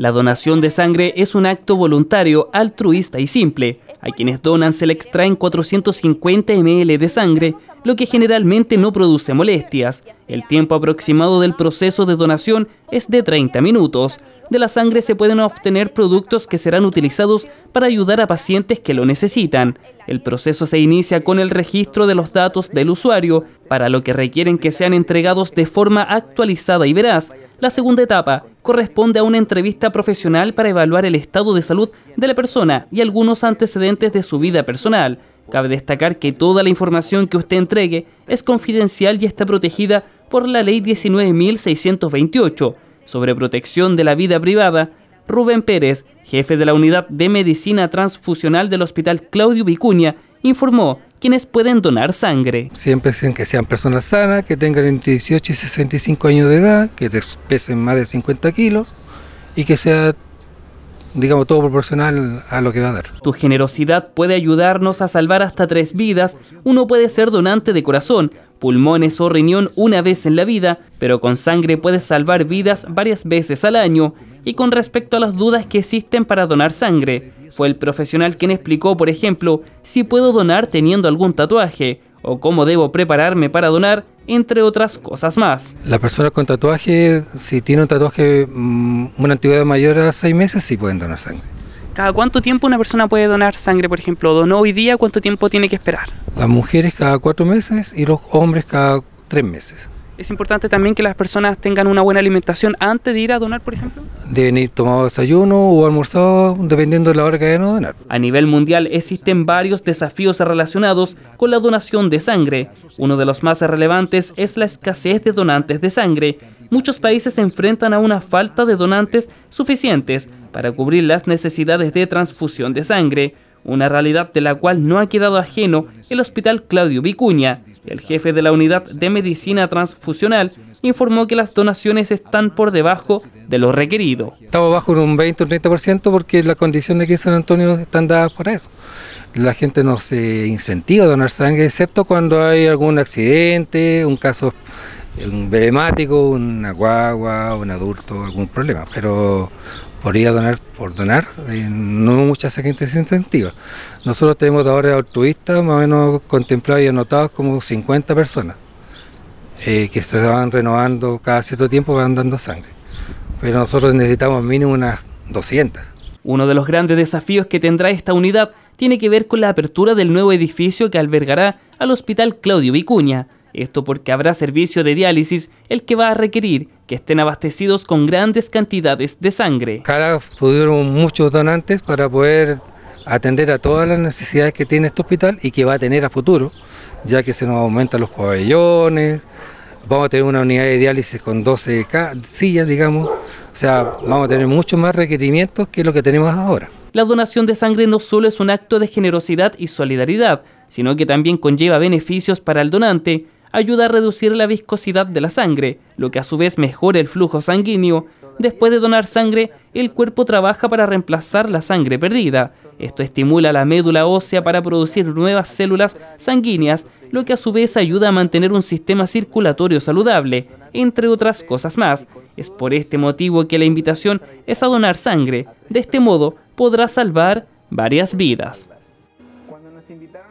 La donación de sangre es un acto voluntario, altruista y simple. A quienes donan se le extraen 450 ml de sangre, lo que generalmente no produce molestias. El tiempo aproximado del proceso de donación es de 30 minutos. De la sangre se pueden obtener productos que serán utilizados para ayudar a pacientes que lo necesitan. El proceso se inicia con el registro de los datos del usuario, para lo que requieren que sean entregados de forma actualizada y veraz, la segunda etapa corresponde a una entrevista profesional para evaluar el estado de salud de la persona y algunos antecedentes de su vida personal. Cabe destacar que toda la información que usted entregue es confidencial y está protegida por la Ley 19.628 sobre protección de la vida privada. Rubén Pérez, jefe de la Unidad de Medicina Transfusional del Hospital Claudio Vicuña, informó quienes pueden donar sangre. Siempre dicen que sean personas sanas, que tengan entre 18 y 65 años de edad, que pesen más de 50 kilos y que sea digamos, todo proporcional a lo que va a dar. Tu generosidad puede ayudarnos a salvar hasta tres vidas. Uno puede ser donante de corazón, pulmones o riñón una vez en la vida, pero con sangre puedes salvar vidas varias veces al año. Y con respecto a las dudas que existen para donar sangre, fue el profesional quien explicó, por ejemplo, si puedo donar teniendo algún tatuaje o cómo debo prepararme para donar entre otras cosas más. La persona con tatuaje, si tiene un tatuaje, mm, una antigüedad mayor a seis meses, sí pueden donar sangre. ¿Cada cuánto tiempo una persona puede donar sangre, por ejemplo? ¿Donó hoy día? ¿Cuánto tiempo tiene que esperar? Las mujeres cada cuatro meses y los hombres cada tres meses. ¿Es importante también que las personas tengan una buena alimentación antes de ir a donar, por ejemplo? Deben ir tomando desayuno o almorzado, dependiendo de la hora que vayan a donar. A nivel mundial existen varios desafíos relacionados con la donación de sangre. Uno de los más relevantes es la escasez de donantes de sangre. Muchos países se enfrentan a una falta de donantes suficientes para cubrir las necesidades de transfusión de sangre una realidad de la cual no ha quedado ajeno el Hospital Claudio Vicuña. El jefe de la unidad de medicina transfusional informó que las donaciones están por debajo de lo requerido. Estamos bajo un 20 o un 30% porque las condiciones que San Antonio están dadas para eso. La gente no se incentiva a donar sangre, excepto cuando hay algún accidente, un caso emblemático, una guagua, un adulto, algún problema. Pero podría donar por donar, eh, no mucha gente se incentiva. Nosotros tenemos ahora altruistas más o menos contemplados y anotados como 50 personas eh, que se van renovando cada cierto tiempo, van dando sangre. Pero nosotros necesitamos mínimo unas 200. Uno de los grandes desafíos que tendrá esta unidad tiene que ver con la apertura del nuevo edificio que albergará al Hospital Claudio Vicuña esto porque habrá servicio de diálisis el que va a requerir que estén abastecidos con grandes cantidades de sangre. Cara tuvieron muchos donantes para poder atender a todas las necesidades que tiene este hospital y que va a tener a futuro, ya que se nos aumentan los pabellones, vamos a tener una unidad de diálisis con 12 sillas, digamos, o sea, vamos a tener muchos más requerimientos que lo que tenemos ahora. La donación de sangre no solo es un acto de generosidad y solidaridad, sino que también conlleva beneficios para el donante, ayuda a reducir la viscosidad de la sangre, lo que a su vez mejora el flujo sanguíneo. Después de donar sangre, el cuerpo trabaja para reemplazar la sangre perdida. Esto estimula la médula ósea para producir nuevas células sanguíneas, lo que a su vez ayuda a mantener un sistema circulatorio saludable, entre otras cosas más. Es por este motivo que la invitación es a donar sangre. De este modo podrá salvar varias vidas. Cuando nos